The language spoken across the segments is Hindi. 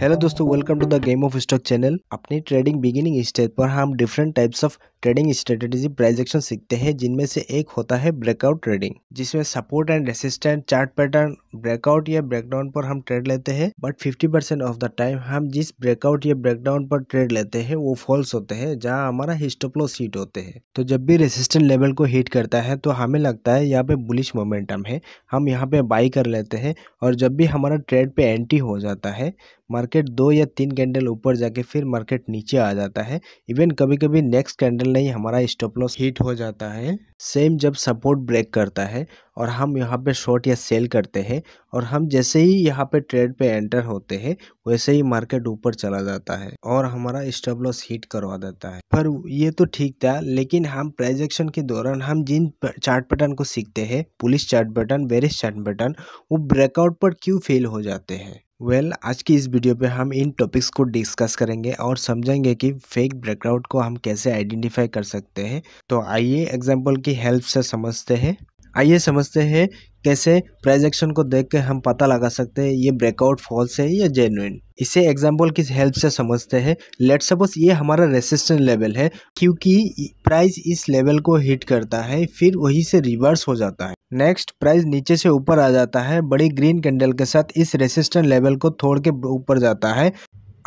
हेलो दोस्तों welcome to the game of stock channel अपनी ट्रेडिंग बिगिनिंग स्टेज पर हम different types of trading strategy प्राइजेक्शन सीखते हैं जिनमें से एक होता है ब्रेकआउट ट्रेडिंग जिसमें support and resistant chart pattern breakout या ब्रेकडाउन पर हम ट्रेड लेते हैं but 50 percent of the time हम जिस ब्रेकआउट या ब्रेकडाउन पर ट्रेड लेते हैं वो फॉल्स होते हैं जहाँ हमारा हिस्टोप्लो सीट होते हैं तो जब भी रेसिस्टेंट लेवल को हिट करता है तो हमें लगता है यहाँ पे बुलिश मोमेंटम है हम यहाँ पे बाई कर लेते हैं और जब भी हमारा ट्रेड पे एंट्री हो जाता है मार्केट दो या तीन कैंडल ऊपर जाके फिर मार्केट नीचे आ जाता है इवन कभी कभी नेक्स्ट कैंडल पकड़ने ही हमारा स्टॉप लॉस हिट हो जाता है सेम जब सपोर्ट ब्रेक करता है और हम यहाँ पे शॉर्ट या सेल करते हैं और हम जैसे ही यहाँ पे ट्रेड पे एंटर होते हैं वैसे ही मार्केट ऊपर चला जाता है और हमारा स्टॉप लॉस हिट करवा देता है पर ये तो ठीक था लेकिन हम प्रेजेक्शन के दौरान हम जिन चार्ट पैटर्न को सीखते हैं bullish chart pattern bearish chart pattern वो ब्रेकआउट पर क्यों फेल हो जाते हैं वेल well, आज की इस वीडियो पे हम इन टॉपिक्स को डिस्कस करेंगे और समझेंगे कि फेक ब्रेकआउट को हम कैसे आइडेंटिफाई कर सकते हैं तो आइए एग्जांपल की हेल्प से समझते हैं आइए समझते हैं कैसे प्राइस एक्शन को देख के हम पता लगा सकते हैं ये ब्रेकआउट फॉल्स है या जेनुइन इसे एग्जाम्पल किस हेल्प से समझते हैं लेट सपोज ये हमारा रेसिस्टेंट लेवल है क्योंकि प्राइस इस लेवल को हिट करता है फिर वही से रिवर्स हो जाता है नेक्स्ट प्राइस नीचे से ऊपर आ जाता है बड़ी ग्रीन कैंडल के साथ इस रेसिस्टेंट लेवल को थोड़ के ऊपर जाता है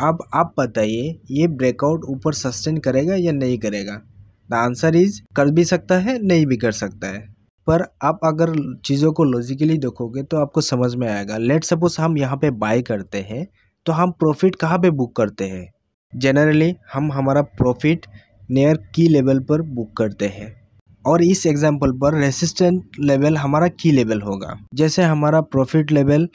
अब आप बताइए ये ब्रेकआउट ऊपर सस्टेन करेगा या नहीं करेगा द आंसर इज कर भी सकता है नहीं भी कर सकता है पर आप अगर चीज़ों को लॉजिकली देखोगे तो आपको समझ में आएगा लेट सपोज हम यहाँ पे बाय करते हैं तो हम प्रॉफिट कहाँ पे बुक करते हैं जनरली हम हमारा प्रॉफिट नियर की लेवल पर बुक करते हैं और इस एग्जाम्पल पर रेसिस्टेंट लेवल हमारा की लेवल होगा जैसे हमारा प्रॉफिट लेवल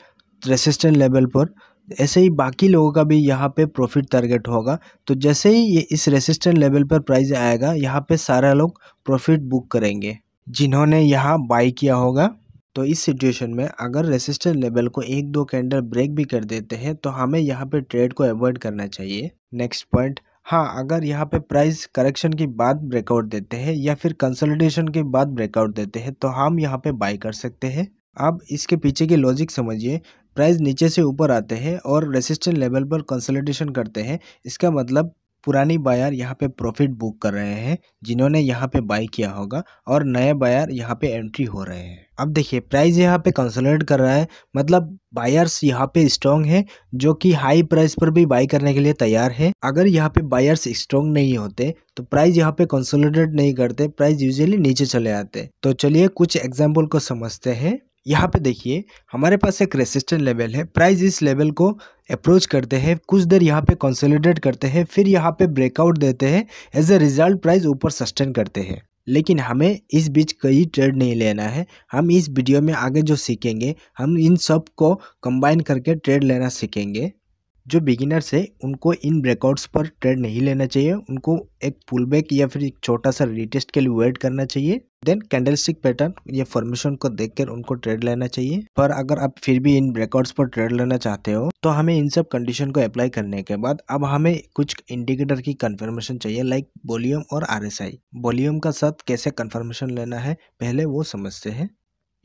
रेसिस्टेंट लेवल पर ऐसे ही बाकी लोगों का भी यहाँ पे प्रॉफिट टारगेट होगा तो जैसे ही ये इस रेसिस्टेंट लेवल पर प्राइस आएगा यहाँ पे सारा लोग प्रॉफिट बुक करेंगे जिन्होंने यहाँ बाई किया होगा तो इस सिचुएशन में अगर रेसिस्टेंस लेवल को एक दो कैंडल ब्रेक भी कर देते हैं तो हमें यहाँ पे ट्रेड को अवॉइड करना चाहिए नेक्स्ट पॉइंट हाँ अगर यहाँ पे प्राइस करेक्शन के बाद ब्रेकआउट देते हैं या फिर कंसल्टेशन के बाद ब्रेकआउट देते हैं तो हम यहाँ पे बाई कर सकते हैं अब इसके पीछे की लॉजिक समझिए प्राइस नीचे से ऊपर आते हैं और रेसिस्टेंट लेवल पर कंसल्टेशन करते हैं इसका मतलब पुरानी बायर यहाँ पे प्रॉफिट बुक कर रहे हैं जिन्होंने यहाँ पे बाई किया होगा और नए बायर यहाँ पे एंट्री हो रहे हैं अब देखिए प्राइस यहाँ पे कंसोलिडेट कर रहा है मतलब बायर्स यहाँ पे स्ट्रांग है जो कि हाई प्राइस पर भी बाई करने के लिए तैयार है अगर यहाँ पे बायर्स स्ट्रांग नहीं होते तो प्राइस यहाँ पे कंसोलिडेट नहीं करते प्राइस यूजली नीचे चले आते तो चलिए कुछ एग्जाम्पल को समझते हैं यहाँ पे देखिए हमारे पास एक रेसिस्टेंट लेवल है प्राइस इस लेवल को अप्रोच करते हैं कुछ देर यहाँ पे कंसोलिडेट करते हैं फिर यहाँ पे ब्रेकआउट देते हैं एज ए रिजल्ट प्राइस ऊपर सस्टेन करते हैं लेकिन हमें इस बीच कई ट्रेड नहीं लेना है हम इस वीडियो में आगे जो सीखेंगे हम इन सब को कंबाइन करके ट्रेड लेना सीखेंगे जो बिगिनर्स है उनको इन ब्रेकआउट्स पर ट्रेड नहीं लेना चाहिए उनको एक पुल बैक या फिर एक छोटा सा रिटेस्ट के लिए वेट करना चाहिए देन कैंडल स्टिक पैटर्न या फॉर्मेशन को देखकर उनको ट्रेड लेना चाहिए पर अगर आप फिर भी इन ब्रेकआउट्स पर ट्रेड लेना चाहते हो तो हमें इन सब कंडीशन को अप्लाई करने के बाद अब हमें कुछ इंडिकेटर की कन्फर्मेशन चाहिए लाइक वॉल्यूम और आर एस का साथ कैसे कन्फर्मेशन लेना है पहले वो समझते हैं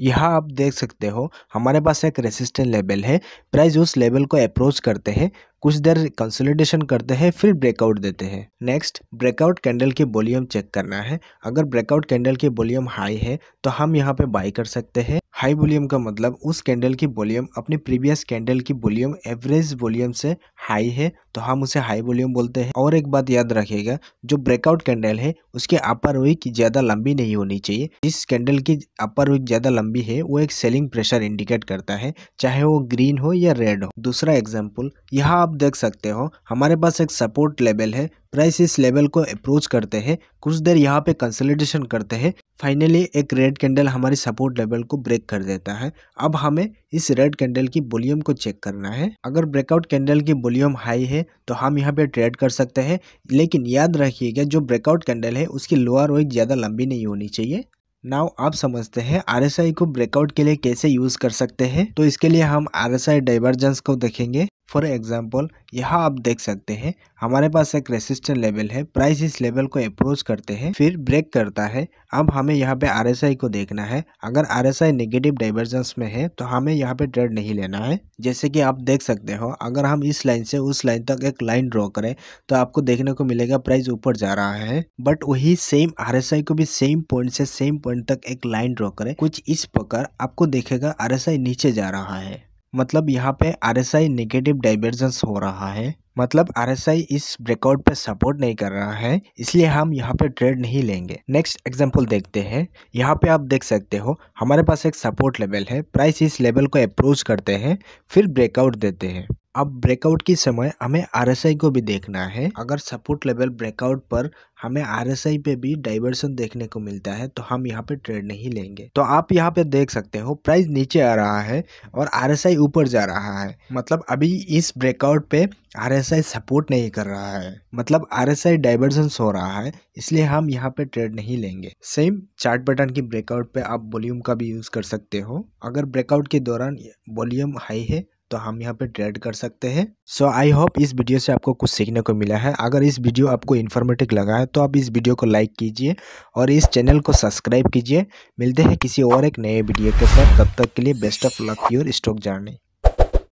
यहाँ आप देख सकते हो हमारे पास एक रेसिस्टेंट लेवल है प्राइस उस लेवल को अप्रोच करते हैं कुछ देर कंसोलिडेशन करते हैं फिर ब्रेकआउट देते हैं नेक्स्ट ब्रेकआउट कैंडल की वॉल्यूम चेक करना है अगर ब्रेकआउट कैंडल की वॉल्यूम हाई है तो हम यहाँ पे बाई कर सकते हैं हाई वॉल्यूम का मतलब उस कैंडल की वॉल्यूम अपने प्रीवियस कैंडल की वॉल्यूम एवरेज वॉल्यूम से हाई है तो हम उसे हाई वॉल्यूम बोलते हैं और एक बात याद रखिएगा जो ब्रेकआउट कैंडल है उसके अपर विक ज़्यादा लंबी नहीं होनी चाहिए जिस कैंडल की अपर विक ज़्यादा लंबी है वो एक सेलिंग प्रेशर इंडिकेट करता है चाहे वो ग्रीन हो या रेड हो दूसरा एग्जाम्पल यहाँ आप देख सकते हो हमारे पास एक सपोर्ट लेवल है प्राइस इस लेवल को अप्रोच करते हैं कुछ देर यहाँ पे कंसोलिडेशन करते हैं फाइनली एक रेड कैंडल हमारी सपोर्ट लेवल को ब्रेक कर देता है अब हमें इस रेड कैंडल की वॉल्यूम को चेक करना है अगर ब्रेकआउट कैंडल की वॉल्यूम हाई है तो हम यहाँ पे ट्रेड कर सकते हैं लेकिन याद रखिएगा जो ब्रेकआउट कैंडल है उसकी लोअर वेक ज़्यादा लंबी नहीं होनी चाहिए नाउ आप समझते हैं आर को ब्रेकआउट के लिए कैसे यूज़ कर सकते हैं तो इसके लिए हम आर एस को देखेंगे फॉर एग्जाम्पल यहाँ आप देख सकते हैं हमारे पास एक रेसिस्टेंट लेवल है प्राइस इस लेवल को अप्रोच करते हैं फिर ब्रेक करता है अब हमें यहाँ पे आई को देखना है अगर आई नेगेटिव डाइवर्जेंस में है तो हमें यहाँ पे ट्रेड नहीं लेना है जैसे कि आप देख सकते हो अगर हम इस लाइन से उस लाइन तक एक लाइन ड्रॉ करें तो आपको देखने को मिलेगा प्राइस ऊपर जा रहा है बट वही सेम आर को भी सेम पॉइंट से सेम पॉइंट तक एक लाइन ड्रॉ करे कुछ इस प्रकार आपको देखेगा आर नीचे जा रहा है मतलब यहाँ पे R S I negative divergence हो रहा है मतलब आर एस आई इस ब्रेकआउट पे सपोर्ट नहीं कर रहा है इसलिए हम यहाँ पे ट्रेड नहीं लेंगे नेक्स्ट एग्जांपल देखते हैं यहाँ पे आप देख सकते हो हमारे पास एक सपोर्ट लेवल है प्राइस इस लेवल को अप्रोच करते हैं फिर ब्रेकआउट देते हैं अब ब्रेकआउट के समय हमें आर को भी देखना है अगर सपोर्ट लेवल ब्रेकआउट पर हमें आर पे भी डाइवर्सन देखने को मिलता है तो हम यहाँ पे ट्रेड नहीं लेंगे तो आप यहाँ पे देख सकते हो प्राइस नीचे आ रहा है और आर ऊपर जा रहा है मतलब अभी इस ब्रेकआउट पे आर सपोर्ट नहीं कर रहा है मतलब आर डाइवर्जन हो रहा है इसलिए हम यहाँ पे ट्रेड नहीं लेंगे सेम चार्ट बटन की ब्रेकआउट पे आप वॉल्यूम का भी यूज कर सकते हो अगर ब्रेकआउट के दौरान वॉल्यूम हाई है तो हम यहाँ पे ट्रेड कर सकते हैं सो आई होप इस वीडियो से आपको कुछ सीखने को मिला है अगर इस वीडियो आपको इन्फॉर्मेटिव लगा है तो आप इस वीडियो को लाइक कीजिए और इस चैनल को सब्सक्राइब कीजिए मिलते हैं किसी और एक नए वीडियो के साथ तब तक के लिए best of luck your stock journey